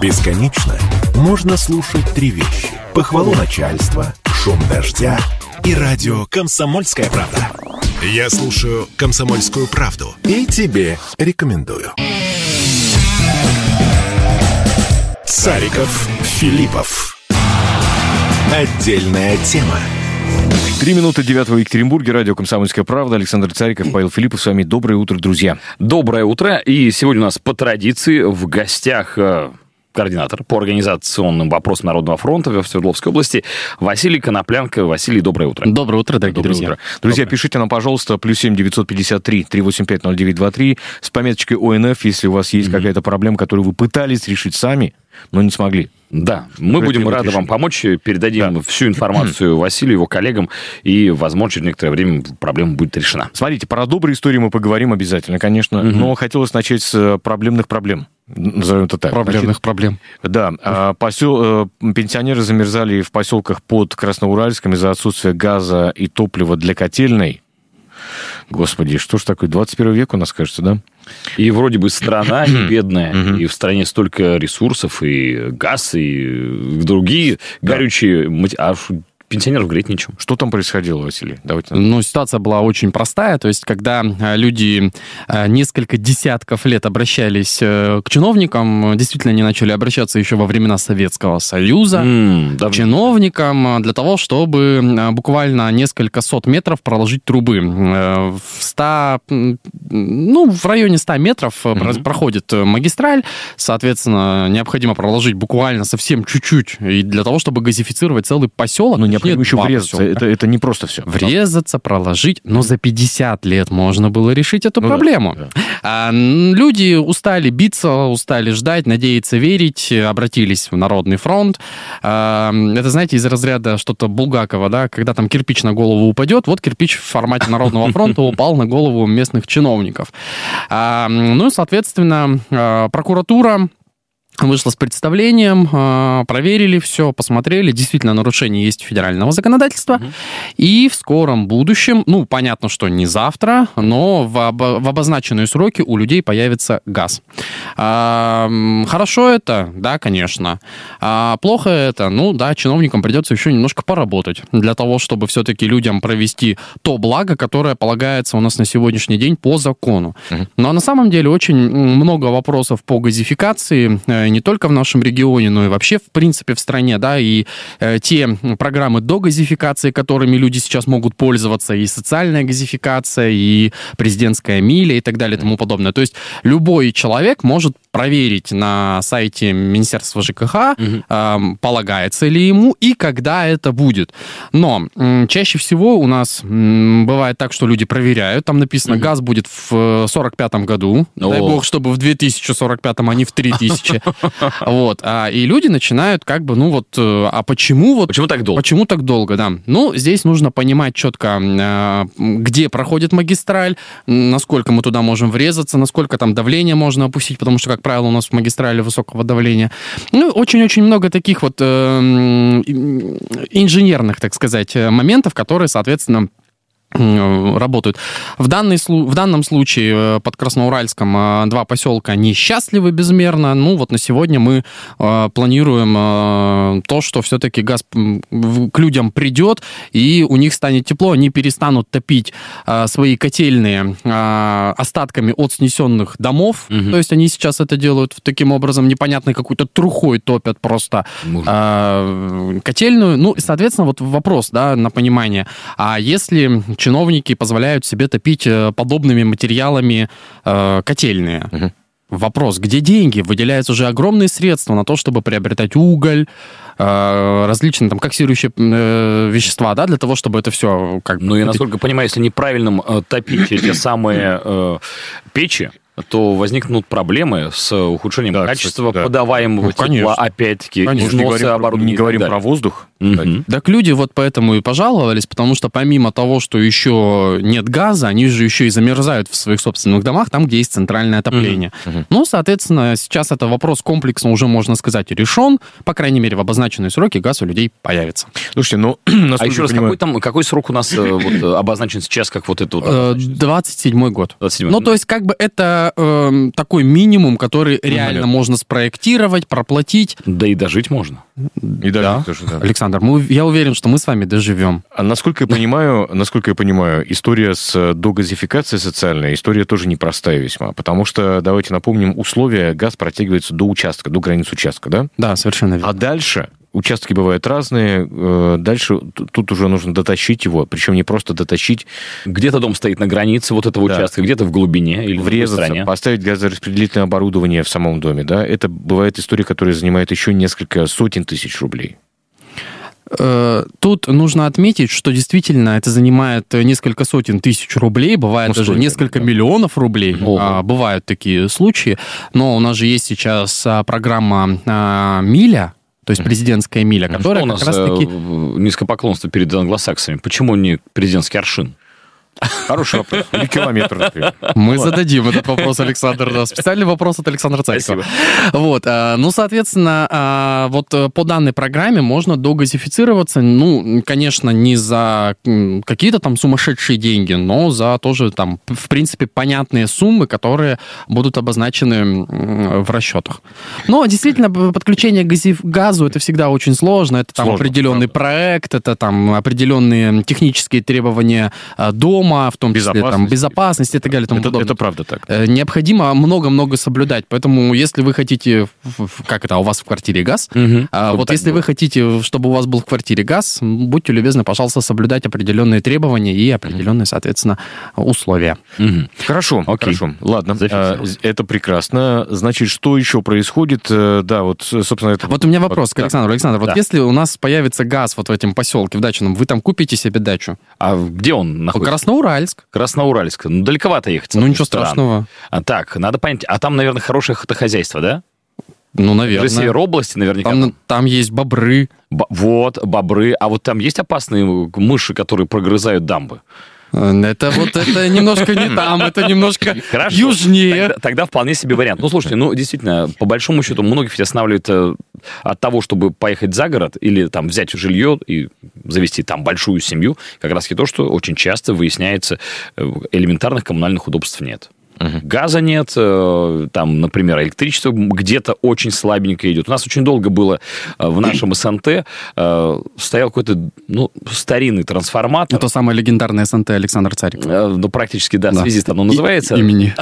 Бесконечно можно слушать три вещи. Похвалу начальства, шум дождя и радио «Комсомольская правда». Я слушаю «Комсомольскую правду» и тебе рекомендую. Цариков Филиппов. Отдельная тема. Три минуты девятого в Екатеринбурге, радио «Комсомольская правда», Александр Цариков, Павел Филиппов, с вами доброе утро, друзья. Доброе утро, и сегодня у нас по традиции в гостях э, координатор по организационным вопросам Народного фронта в Свердловской области Василий Коноплянко. Василий, доброе утро. Доброе утро, дорогие доброе друзья. Утро. Друзья, доброе. пишите нам, пожалуйста, плюс семь девятьсот пятьдесят три три восемь пять ноль девять два три с пометочкой ОНФ, если у вас есть mm-hmm. какая-то проблема, которую вы пытались решить сами, но не смогли. Да, мы будем рады решение. вам помочь, э, передадим да. всю информацию Василию, его коллегам, и, возможно, через некоторое время проблема будет решена. Смотрите, про добрые истории мы поговорим обязательно, конечно, угу. но хотелось начать с э, проблемных проблем. Назовем это так. Проблемных Значит, проблем. Да. А, Посел, э, пенсионеры замерзали в поселках под Красноуральском из-за отсутствия газа и топлива для котельной. Господи, что ж такое? 21 век у нас, кажется, да? И вроде бы страна не бедная, и в стране столько ресурсов, и газ, и другие горючие... А пенсионеров греть нечем. Что там происходило, Василий? Давайте. Ну, ситуация была очень простая. То есть, когда а, люди а, несколько десятков лет обращались э, к чиновникам, действительно, они начали обращаться еще во времена Советского Союза mm, к чиновникам э, для того, чтобы э, буквально несколько сот метров проложить трубы. В 100, ну, в районе 100 метров mm-hmm. проходит магистраль, соответственно, необходимо проложить буквально совсем чуть-чуть, и для того, чтобы газифицировать целый поселок. Ну, не нет, прям еще врезаться. Это, это не просто все. Врезаться, проложить. Но за 50 лет можно было решить эту ну, проблему. Да, да. А, люди устали биться, устали ждать, надеяться, верить, обратились в Народный фронт. А, это, знаете, из разряда что-то Булгакова, да, когда там кирпич на голову упадет, вот кирпич в формате Народного фронта упал на голову местных чиновников. А, ну и, соответственно, а, прокуратура вышла с представлением, а, проверили все, посмотрели, действительно нарушение есть федерального законодательства, угу. и в скором будущем, ну, понятно, что не завтра, но в, об, в обозначенные сроки у людей появится газ. А, хорошо это? Да, конечно. А, плохо это? Ну, да, чиновникам придется еще немножко поработать для того, чтобы все-таки людям провести то благо, которое полагается у нас на сегодняшний день по закону. Угу. Но на самом деле очень много вопросов по газификации э, не только в нашем регионе, но и вообще, в принципе, в стране, да, и э, те программы до газификации, которыми люди сейчас могут пользоваться, и социальная газификация, и президентская миля, и так далее, и тому подобное. То есть любой человек может проверить на сайте Министерства ЖКХ, угу. э, полагается ли ему и когда это будет. Но э, чаще всего у нас э, бывает так, что люди проверяют, там написано, угу. газ будет в 45 э, году, О. дай бог, чтобы в 2045, а не в 3000. Вот. А, и люди начинают как бы, ну вот, э, а почему вот... Почему так долго? Почему так долго, да. Ну, здесь нужно понимать четко, э, где проходит магистраль, насколько мы туда можем врезаться, насколько там давление можно опустить, потому что, как правило, у нас в магистрали высокого давления. Ну, очень-очень много таких вот э, инженерных, так сказать, э, моментов, которые, соответственно, Э, работают. В, данный, в данном случае э, под Красноуральском э, два поселка несчастливы безмерно. Ну вот на сегодня мы планируем то, что все-таки газ к людям придет, и у них станет тепло, они перестанут топить свои котельные остатками от снесенных домов. Угу. То есть они сейчас это делают таким образом, непонятной какой-то трухой топят просто Может. котельную. Ну, и соответственно, вот вопрос да, на понимание. А если чиновники позволяют себе топить э, подобными материалами э, котельные. Угу. Вопрос, где деньги? Выделяются уже огромные средства на то, чтобы приобретать уголь, э, различные там коксирующие э, вещества, да, для того, чтобы это все э, как Ну, я насколько понимаю, если неправильным э, топить эти самые э, печи, то возникнут проблемы с ухудшением да, качества кстати, да. подаваемого ну, тепла, конечно. опять-таки, конечно, износа не оборудования. Не говорим про воздух. Угу. Так люди вот поэтому и пожаловались, потому что помимо того, что еще нет газа, они же еще и замерзают в своих собственных домах, там, где есть центральное отопление. Угу. Ну, соответственно, сейчас это вопрос комплексно уже, можно сказать, решен. По крайней мере, в обозначенные сроки газ у людей появится. Слушайте, ну... А еще раз, понимаю... какой, там, какой срок у нас э, вот, э, обозначен сейчас, как вот это вот? 27-й э, год. 27 Ну, то есть, как бы это э, такой минимум, который реально лет. можно спроектировать, проплатить. Да и дожить можно. И да. тоже, да. Александр, мы, я уверен, что мы с вами доживем. А насколько я понимаю, насколько я понимаю, история с э, догазификацией социальной, история тоже непростая весьма, потому что, давайте напомним, условия газ протягивается до участка, до границ участка, да? Да, совершенно верно. А дальше участки бывают разные. Э, дальше тут уже нужно дотащить его. Причем не просто дотащить. Где-то дом стоит на границе вот этого да. участка, где-то в глубине или Врезаться, в стране. поставить газораспределительное оборудование в самом доме. Да? Это бывает история, которая занимает еще несколько сотен тысяч рублей. Э, тут нужно отметить, что действительно это занимает несколько сотен тысяч рублей, бывает ну, даже столько, несколько да. миллионов рублей, а, бывают такие случаи. Но у нас же есть сейчас а, программа а, Миля, то есть президентская миля, которая Что у нас как э, раз-таки... низкопоклонство перед англосаксами. Почему не президентский аршин? Хороший вопрос. Или километр, например. Мы вот. зададим этот вопрос, Александр. Да. Специальный вопрос от Александра Царькова. Вот. А, ну, соответственно, а, вот э, по данной программе можно догазифицироваться, ну, конечно, не за какие-то там сумасшедшие деньги, но за тоже там, в принципе, понятные суммы, которые будут обозначены в расчетах. Но действительно, подключение к газу это всегда очень сложно. Это там сложно, определенный правда. проект, это там определенные технические требования а, дома, дома, в том числе там, безопасность и так далее. Тому это, это правда так. Э, необходимо много-много соблюдать. Поэтому, если вы хотите, как это, а у вас в квартире газ, угу. а, вот если было. вы хотите, чтобы у вас был в квартире газ, будьте любезны, пожалуйста, соблюдать определенные требования и определенные, соответственно, условия. Угу. Хорошо, Окей. хорошо. Ладно, а, это прекрасно. Значит, что еще происходит? Э, да, вот, э, собственно, это... Вот у меня вопрос да. к Александру. Александр, да. вот если у нас появится газ вот в этом поселке, в дачном, вы там купите себе дачу? А где он находится? Красноуральск. Красноуральск. Ну, далековато ехать. Ну, ничего стран. страшного. А, так, надо понять. А там, наверное, хорошее хозяйство, да? Ну, наверное. В области, наверняка. Там, там есть бобры. Б- вот, бобры. А вот там есть опасные мыши, которые прогрызают дамбы? Э, это вот это немножко не там, это немножко Хорошо. южнее. Тогда, тогда вполне себе вариант. Ну, слушайте, ну, действительно, по большому счету, многих ведь останавливает э, от того, чтобы поехать за город или там взять жилье и завести там большую семью, как раз и то, что очень часто выясняется, э, элементарных коммунальных удобств нет. Угу. Газа нет, э, там, например, электричество где-то очень слабенько идет. У нас очень долго было э, в нашем СНТ э, стоял какой-то ну, старинный трансформатор. Это самое легендарное СНТ Александр Царик. Ну, практически, да, да. связист оно называется. И, имени.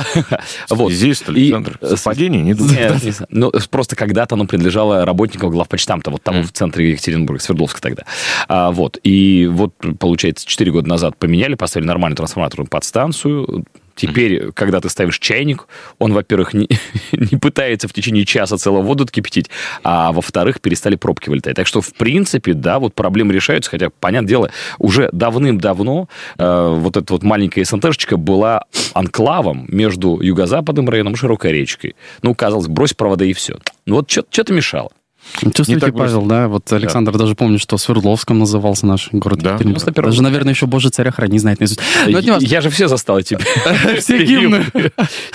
вот. Связист Александр. И... Совпадение? Не думаю. Нет, ну, просто когда-то оно принадлежало работникам главпочтамта, вот там mm. в центре Екатеринбурга, Свердловска тогда. А, вот. И вот, получается, 4 года назад поменяли, поставили нормальный трансформатор под станцию, Теперь, э, когда ты ставишь чайник, он, во-первых, не, не пытается в течение часа целую воду кипятить, а во-вторых, перестали пробки вылетать. Так что, в принципе, да, вот проблемы решаются, хотя, понятное дело, уже давным-давно э, вот эта вот маленькая СНТшечка была анклавом между юго-западным районом и Широкой речкой. Ну, казалось, брось провода и все. Ну, вот что-то мешало. Чувствуете, так Павел, вы... да? Вот Александр да. даже помнит, что Свердловском назывался наш город. Да. Даже, наверное, еще Боже царя храни знает наизусть. Ну, Но я, я же все застал эти Все гимны.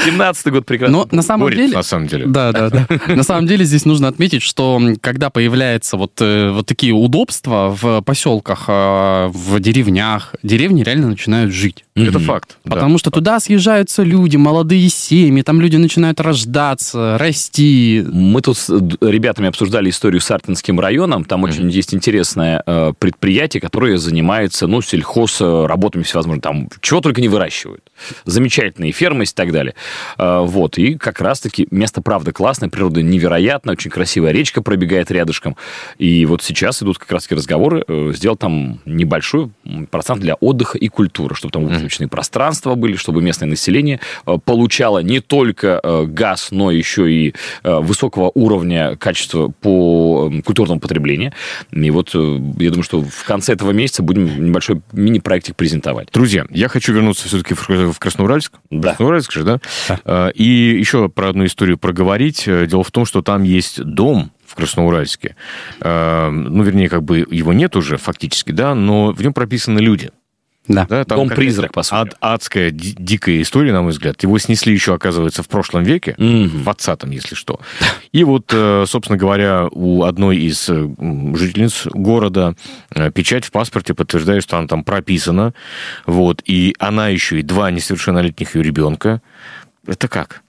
17-й год прекрасно. Но на самом Горит, деле... на самом деле. Да, да, да. На самом деле здесь нужно отметить, что когда появляются вот, э, вот такие удобства в поселках, а, в деревнях, деревни реально начинают жить. Mm-hmm. Это факт. Потому да, что туда съезжаются люди, молодые семьи, там люди начинают рождаться, расти. Мы тут с ребятами обсуждали историю с Артинским районом. Там mm-hmm. очень есть интересное э, предприятие, которое занимается, ну, сельхоз, работами всевозможными. Там чего только не выращивают замечательные фермы и так далее. А, вот, и как раз-таки место, правда, классное, природа невероятная, очень красивая речка пробегает рядышком. И вот сейчас идут как раз-таки разговоры э, сделать там небольшой процент для отдыха и культуры, чтобы там выставочные пространства были, чтобы местное население э, получало не только э, газ, но еще и высокого уровня качества по эм, культурному потреблению. И вот я думаю, что в конце этого месяца будем небольшой мини-проектик презентовать. Друзья, я хочу вернуться все-таки в Красноуральск. Да. Красноуральск же, да? да. А, и еще про одну историю проговорить. Э, дело в том, что там есть дом, в Красноуральске. Э, ну, вернее, как бы его нет уже фактически, да, но в нем прописаны люди. Да. да там Дом призрак, по сути. Ад, адская, дикая история, на мой взгляд. Его снесли еще, оказывается, в прошлом веке, mm-hmm. в 20-м, если что. И вот, э, собственно говоря, у одной из э, жительниц города э, печать в паспорте подтверждает, что она там прописана. Вот, и она еще и два несовершеннолетних ее ребенка. Это как?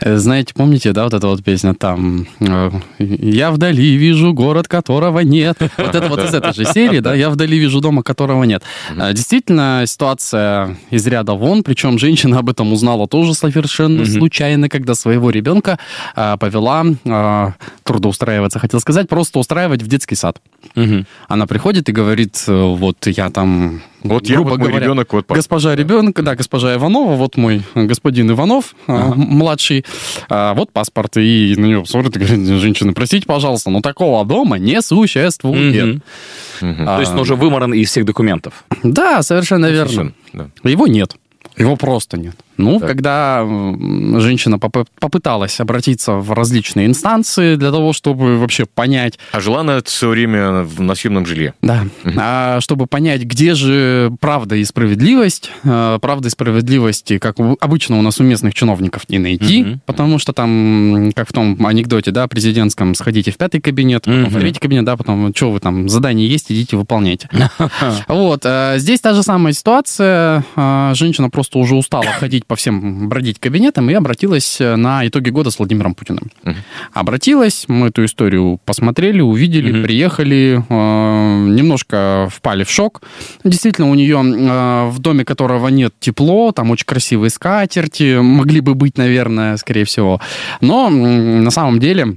Э, знаете, помните, да, вот эта вот песня там э, «Я вдали вижу город, которого нет». Вот это вот из этой же серии, да, «Я вдали вижу дома, которого нет». Э, действительно, ситуация из ряда вон, причем женщина об этом узнала тоже совершенно случайно, когда своего ребенка повела трудоустраиваться, хотел сказать, просто устраивать в детский сад. Угу. Она приходит и говорит, э, вот я там, вот грубо я, вот говоря, ребенок, вот папа. госпожа ребенка, да, госпожа Иванова, вот мой э, господин Иванов, э, ага. младший, вот паспорт, и на него смотрит и говорит, женщина, простите, пожалуйста, но такого дома не существует. Угу. А, То есть он уже выморан из всех документов. Да, совершенно верно. Совершенно, да. Его нет, его просто нет. Ну, так. когда женщина поп- попыталась обратиться в различные инстанции для того, чтобы вообще понять... А жила она все время в насильном жилье. Да. Угу. А чтобы понять, где же правда и справедливость, э, правда и справедливости, как обычно у нас у местных чиновников, не найти, угу. потому что там, как в том анекдоте, да, президентском, сходите в пятый кабинет, потом угу. в третий кабинет, да, потом, что вы там, задание есть, идите выполняйте. Вот. Э, здесь та же самая ситуация. А, женщина просто уже устала ходить по всем бродить кабинетам и обратилась э, на итоги года с Владимиром Путиным. Угу. Обратилась, мы эту историю посмотрели, увидели, угу. приехали, э, немножко впали в шок. Действительно, у нее э, в доме, которого нет, тепло, там очень красивые скатерти, могли бы быть, наверное, скорее всего. Но э, на самом деле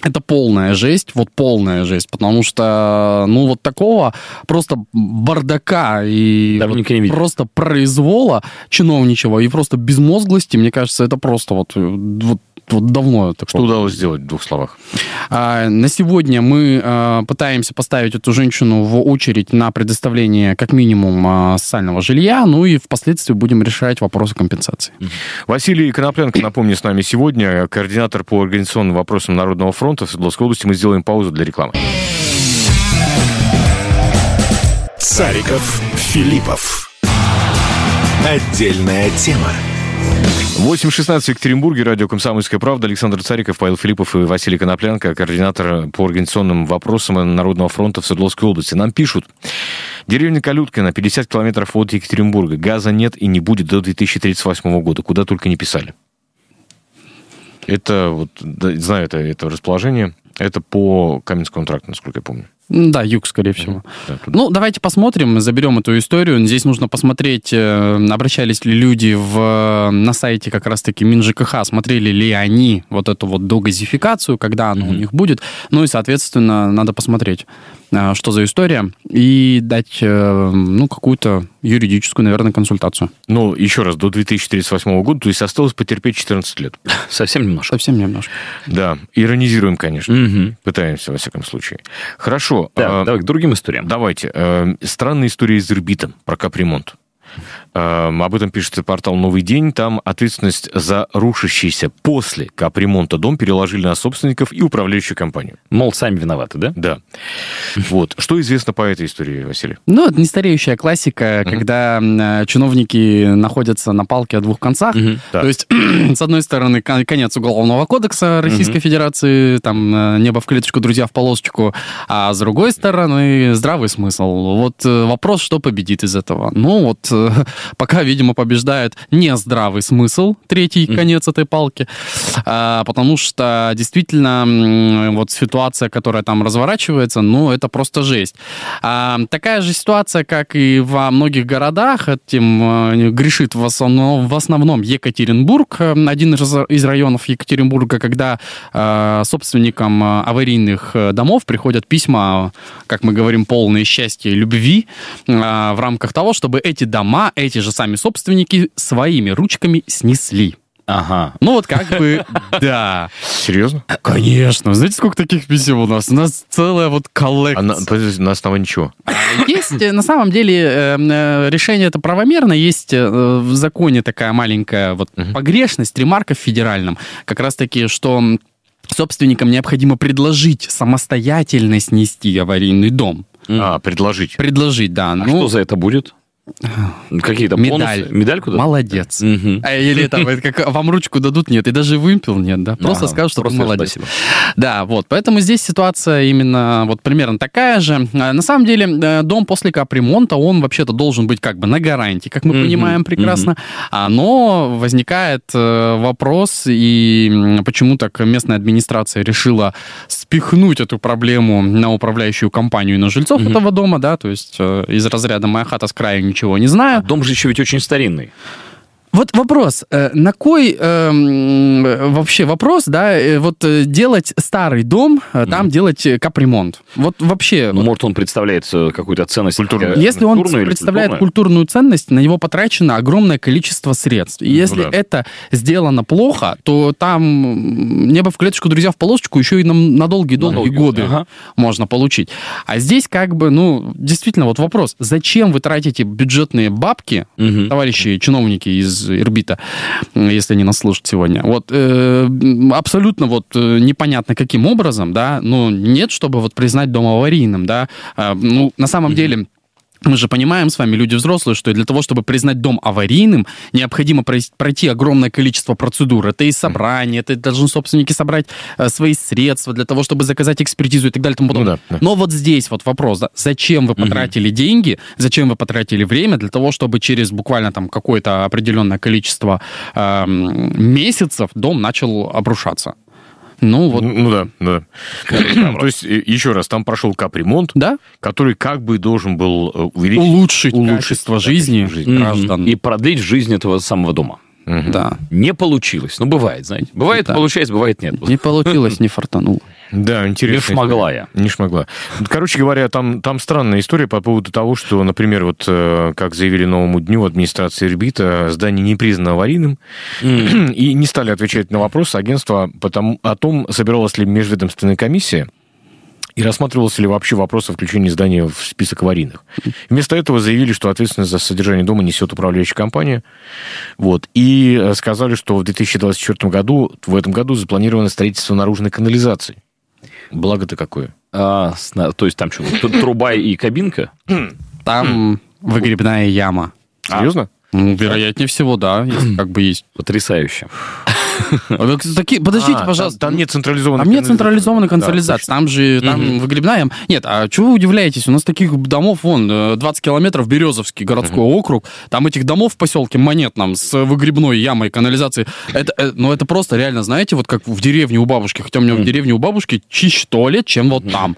это полная жесть, вот полная жесть, потому что, ну, вот такого просто бардака и просто произвола чиновничего и просто безмозглости, мне кажется, это просто вот, вот вот давно. Такого. Что удалось сделать в двух словах? А, на сегодня мы а, пытаемся поставить эту женщину в очередь на предоставление как минимум а, социального жилья, ну и впоследствии будем решать вопросы компенсации. Василий Конопленко, напомню, с нами сегодня, координатор по организационным вопросам Народного фронта в Свердловской области. Мы сделаем паузу для рекламы. Цариков, Филиппов. Отдельная тема. 8.16 в Екатеринбурге, радио «Комсомольская правда». Александр Цариков, Павел Филиппов и Василий Коноплянко, координатор по организационным вопросам Народного фронта в Свердловской области. Нам пишут, деревня Калюткина, 50 километров от Екатеринбурга. Газа нет и не будет до 2038 года, куда только не писали. Это, вот, знаю это, это расположение, это по Каменскому тракту, насколько я помню. Да, юг, скорее всего. ну, давайте посмотрим, заберем эту историю. Здесь нужно посмотреть, э, обращались ли люди в, э, на сайте как раз-таки МинЖКХ, смотрели ли они вот эту вот догазификацию, когда она mm-hmm. у них будет. Ну и, соответственно, надо посмотреть. Э, что за история, и дать, э, ну, какую-то юридическую, наверное, консультацию. Ну, еще раз, до 2038 года, то есть осталось потерпеть 14 лет. Совсем немножко. Совсем немножко. Да, иронизируем, конечно. Угу. Пытаемся, во всяком случае. Хорошо. Да, а, давай к другим историям. Давайте. Э, странная история из Ирбитом про капремонт. Эм, об этом пишется портал «Новый день». Там ответственность за рушащийся после капремонта дом переложили на собственников и управляющую компанию. Мол, сами виноваты, да? Да. Вот. Что известно по этой истории, Василий? Ну, это нестареющая классика, когда э, чиновники находятся на палке о двух концах. То есть, с одной стороны, конец Уголовного кодекса Российской Федерации, там, э, небо в клеточку, друзья в полосочку, а с другой стороны, здравый смысл. Вот э, вопрос, что победит из этого? Ну, вот пока, видимо, побеждает не здравый смысл, третий конец этой палки, а, потому что действительно вот ситуация, которая там разворачивается, ну, это просто жесть. А, такая же ситуация, как и во многих городах, этим а, грешит в основном, в основном Екатеринбург, э, один из районов Екатеринбурга, когда собственникам аварийных э, домов приходят письма, как мы говорим, полные счастья и любви в рамках того, чтобы эти дома дома эти же сами собственники своими ручками снесли. Ага. Ну вот как бы, да. Серьезно? Э, конечно. Знаете, сколько таких писем у нас? У нас целая вот коллекция. А на, подожди, на основании чего? Э, есть, э, на самом деле, эм, решение это правомерно. Есть в законе такая маленькая вот угу. погрешность, ремарка в федеральном. Как раз таки, что собственникам необходимо предложить самостоятельно снести аварийный дом. А, предложить. Предложить, да. А ну, что за это будет? Ну, какие-то медаль. бонусы? Медальку дадут? Молодец. Угу. Или там как, вам ручку дадут? Нет. И даже вымпел нет, да? Просто а, скажут, что просто молодец. Спасибо. Да, вот. Поэтому здесь ситуация именно вот примерно такая же. А, на самом деле э, дом после капремонта, он вообще-то должен быть как бы на гарантии, как мы угу, понимаем прекрасно. Угу. Но возникает э, вопрос, и почему так местная администрация решила спихнуть эту проблему на управляющую компанию и на жильцов угу. этого дома, да? То есть э, из разряда «Моя хата с краю ничего не знаю. А дом же еще ведь очень старинный. Вот вопрос, э, на кой эм, вообще вопрос, да, э, вот э, делать старый дом, там mm. делать капремонт? Вот вообще... Ну, вот, может, он представляет какую-то ценность культурную? Если он культурную представляет культурную? ценность, на него потрачено огромное количество средств. И ну если да. это сделано плохо, то там небо в клеточку, друзья, в полосочку еще и на, на долгие-долгие годы ага. можно получить. А здесь как бы, ну, действительно, вот вопрос, зачем вы тратите бюджетные бабки, угу. товарищи чиновники из из Ирбита, если они нас слушать сегодня. Вот э, абсолютно вот э, непонятно каким образом, да, Ну нет, чтобы вот признать дом аварийным, да. Э, ну, на самом mm-hmm. деле мы же понимаем с вами, люди взрослые, что для того, чтобы признать дом аварийным, необходимо пройти огромное количество процедур. Это и собрание, это должны собственники собрать э, свои средства для того, чтобы заказать экспертизу и так далее. Тому ну подобное. Ну, да, да. Но вот здесь вот вопрос, да, зачем вы потратили угу. деньги, зачем вы потратили время для того, чтобы через буквально там какое-то определенное количество э, месяцев дом начал обрушаться? Ну, вот. Ну, ну да, да. То есть, э, еще раз, там прошел капремонт, да? который как бы должен был э, увеличить... Улучшить, улучшить качество жизни, жизни граждан. И продлить жизнь этого самого дома. Угу. Да. Не получилось. Ну, бывает, знаете. Бывает, да. получается, бывает нет. Не получилось, не фартануло. Да, интересно. Не смогла я. Не смогла. Короче говоря, там, там странная история по поводу того, что, например, вот э, как заявили новому дню администрации Ирбита, здание не признано аварийным, mm. и не стали отвечать на вопрос агентства потому, о том, собиралась ли межведомственная комиссия, и рассматривался ли вообще вопрос о включении здания в список аварийных. Вместо этого заявили, что ответственность за содержание дома несет управляющая компания. Вот. И э, сказали, что в 2024 году, в этом году запланировано строительство наружной канализации. Благо-то какое. А, то есть там что, труба и кабинка? Там хм. выгребная яма. Серьезно? Ну, вероятнее всего, да, как бы есть. Потрясающе. Ну, подождите, а, пожалуйста. Там нет централизованной Там нет централизованной консолидации. Там же там выгребная. Нет, а чего вы удивляетесь? У нас таких домов, вон, 20 э, километров, Березовский городской округ. Там этих домов в поселке Монетном с выгребной ямой канализации. Это, э, ну, это просто реально, знаете, вот как в деревне у бабушки. Хотя у меня в деревне у бабушки чище туалет, чем вот там.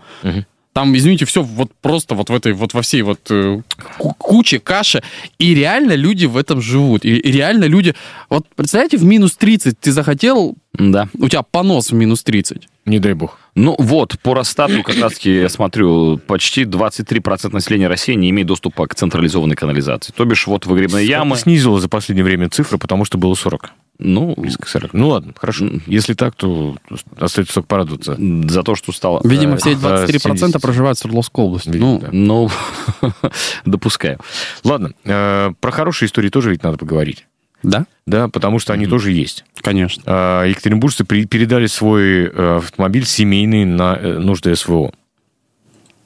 Там, извините, все вот просто вот в этой, вот во всей вот э, куче каши. И реально люди в этом живут. И, и реально люди... Вот представляете, в минус 30 ты захотел... Да. У тебя понос в минус 30. Не дай бог. Ну вот, по Росстату как раз я смотрю, почти 23% населения России не имеет доступа к централизованной канализации. То бишь вот выгребные ямы... Снизила за последнее время цифры, потому что было 40. Ну, близко к 40. Ну ладно, хорошо. М-м-м. Если так, то остается только порадоваться. За то, что стало. Видимо, э, все 23% проживают в Свердловской области. Видимо, ну, да. ну допускаю. Ладно, э, про хорошие истории тоже ведь надо поговорить. Да? Да, потому что они mm тоже есть. Конечно. Э, екатеринбуржцы при, передали свой э, автомобиль семейный на э, нужды СВО.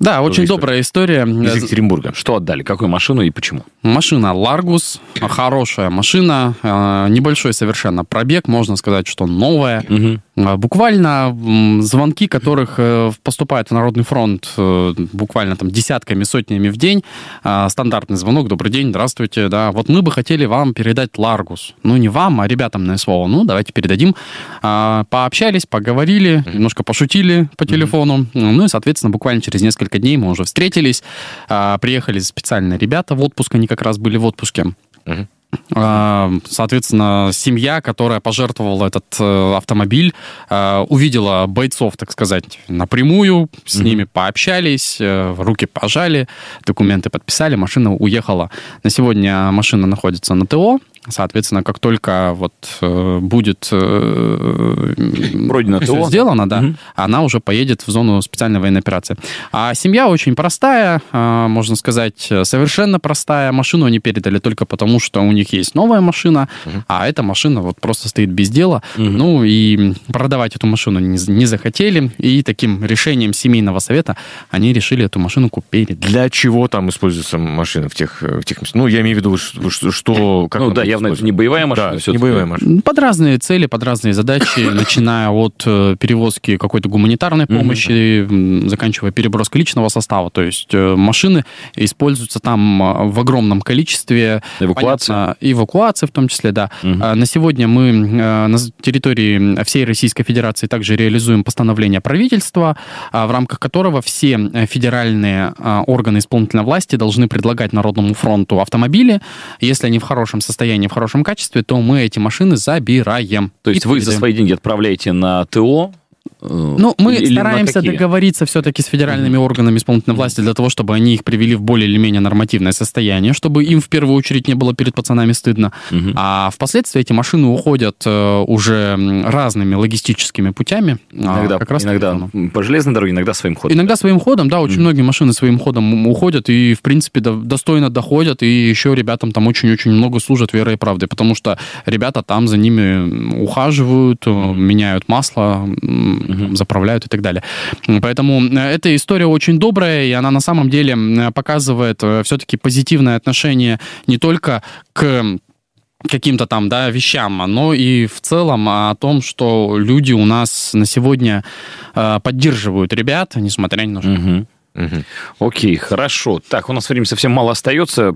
Да, очень история. добрая история. Из э, Екатеринбурга. Что отдали? Какую машину и почему? Машина Largus, хорошая машина, э, небольшой совершенно пробег, можно сказать, что новая. Угу. А, буквально звонки, которых э, поступает в Народный фронт э, буквально там десятками, сотнями в день. А, стандартный звонок, добрый день, здравствуйте, да, вот мы бы хотели вам передать Ларгус. Ну, не вам, а ребятам на слово, Ну, давайте передадим. А, пообщались, поговорили, немножко пошутили по телефону. Ну и, соответственно, буквально через несколько дней мы уже встретились. Приехали специально ребята в отпуск, они как раз были в отпуске. Угу. Э, соответственно, семья, которая пожертвовала этот э, автомобиль, э, увидела бойцов, так сказать, напрямую, с mm-hmm. ними пообщались, руки пожали, документы подписали, машина уехала. На сегодня машина находится на ТО, Соответственно, как только вот э, будет э, Пройдено все сделано, да, угу. она уже поедет в зону специальной военной операции. А семья очень простая, э, можно сказать, совершенно простая. Машину они передали только потому, что у них есть новая машина, угу. а эта машина вот просто стоит без дела. Угу. Ну и продавать эту машину не, не захотели. И таким решением семейного совета они решили эту машину купить. Для чего там используется машина в тех, в тех местах? Ну, я имею в виду, что... что как ну, да, я явно это не боевая машина. Да, не боевая машина. Под разные цели, под разные задачи, начиная от э, перевозки какой-то гуманитарной помощи, заканчивая переброской личного состава. То есть э, машины используются там э, в огромном количестве. Эвакуация. Понятно, эвакуация в том числе, да. А, на сегодня мы на территории всей Российской Федерации также реализуем постановление правительства, а, в рамках которого все федеральные а, органы исполнительной власти должны предлагать Народному фронту автомобили, если они в хорошем состоянии не в хорошем качестве, то мы эти машины забираем. То есть вы за свои деньги отправляете на ТО, Э, ну, мы или стараемся договориться все-таки с федеральными органами исполнительной власти для того, чтобы они их привели в более или менее нормативное состояние, чтобы им в первую очередь не было перед пацанами стыдно. Угу. А впоследствии эти машины уходят э, уже разными логистическими путями. А, иногда, как раз иногда по железной дороге, иногда своим ходом. Иногда своим ходом, да, очень угу. многие машины своим ходом уходят и, в принципе, достойно доходят, и еще ребятам там очень-очень много служат верой и правдой, потому что ребята там за ними ухаживают, э, меняют масло, там, заправляют и так далее. Поэтому э, эта история очень добрая, и она на самом деле показывает э, все-таки позитивное отношение не только к каким-то там, да, вещам, но и в целом о том, что люди у нас на сегодня э, поддерживают ребят, несмотря ни на что. Угу. Окей, хорошо. Так, у нас времени совсем мало остается.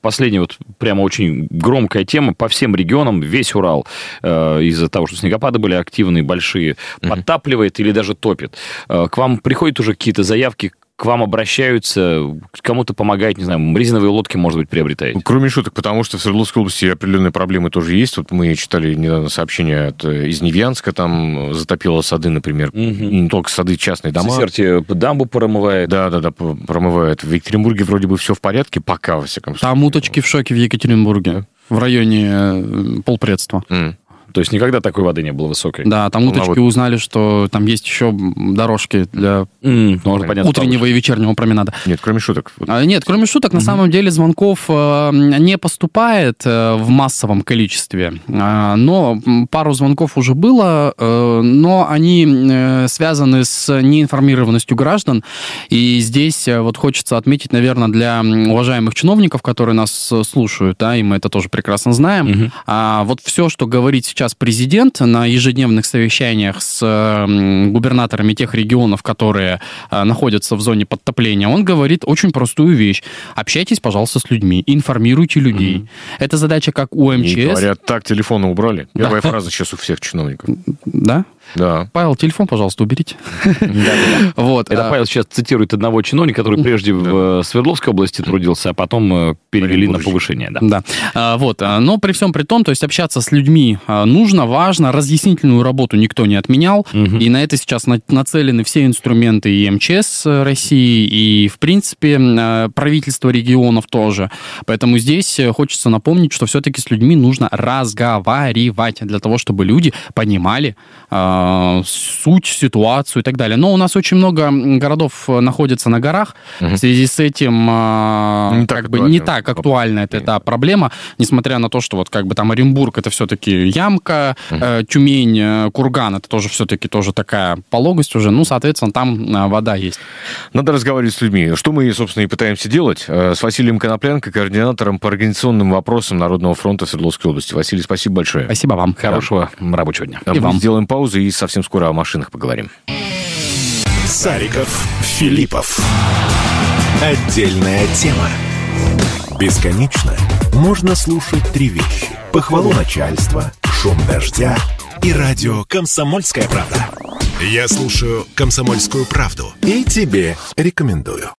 последняя вот прямо очень громкая тема по всем регионам, весь Урал э, из-за того, что снегопады были активные, большие, подтапливает или даже топит. Э, к вам приходят уже какие-то заявки, к вам обращаются, кому-то помогает, не знаю, резиновые лодки, может быть, приобретаете? Ну, кроме шуток, потому что в Свердловской области определенные проблемы тоже есть. Вот мы читали недавно сообщение от, э, из Невьянска, там э, затопило сады, например, угу. не только сады, частные дома. Сесерти э, дамбу промывает. Да-да-да, промывает. В Екатеринбурге вроде бы все в порядке, пока, во всяком случае. Там уточки в шоке в Екатеринбурге в районе полпредства. Mm. То есть никогда такой воды не было высокой. Да, там ну, уточки вот... узнали, что там есть еще дорожки для mm, ну, понятно, утреннего и вечернего променада. Нет, кроме шуток. Вот. А, нет, кроме шуток, mm-hmm. на самом деле звонков э, не поступает э, в массовом количестве. Э, но пару звонков уже было, э, но они э, связаны с неинформированностью граждан. И здесь э, вот хочется отметить, наверное, для уважаемых чиновников, которые нас э, слушают, да, и мы это тоже прекрасно знаем, mm-hmm. а, вот все, что говорить. сейчас сейчас президент на ежедневных совещаниях с эм, губернаторами тех регионов, которые э, находятся в зоне подтопления, он говорит очень простую вещь. Общайтесь, пожалуйста, с людьми, информируйте людей. Mm-hmm. Это задача как у МЧС. И говорят, так телефоны убрали. Первая да. фраза сейчас у всех чиновников. Да? Да. Павел, телефон, пожалуйста, уберите. Вот. Это а- Павел сейчас цитирует одного чиновника, который прежде в э, Свердловской области трудился, а потом э, перевели на повышение. Да. А, вот. А, но при всем при том, то есть общаться с людьми нужно, важно. Разъяснительную работу никто не отменял. И на это сейчас нацелены все инструменты и МЧС э, России, и, в принципе, правительство регионов тоже. Поэтому здесь хочется напомнить, что все-таки с людьми нужно разговаривать для того, чтобы люди понимали, а, суть, ситуацию и так далее. Но у нас очень много городов э, находится на горах. Угу. В связи с этим а, не, так бы, не так актуальна эта, эта проблема, несмотря на то, что вот как бы там Оренбург это все-таки ямка, угу. Тюмень, э, Курган это тоже все-таки тоже такая пологость уже. Ну, соответственно, там вода есть. Надо разговаривать с людьми. Что мы, собственно, и пытаемся делать. С Василием Конопленко, координатором по организационным вопросам Народного фронта в Свердловской области. Василий, спасибо большое. Спасибо вам. Хорошего да. рабочего дня. А и Мы вам. сделаем паузу и и совсем скоро о машинах поговорим. Сариков, Филиппов. Отдельная тема. Бесконечно можно слушать три вещи. Похвалу начальства, шум дождя и радио «Комсомольская правда». Я слушаю «Комсомольскую правду» и тебе рекомендую.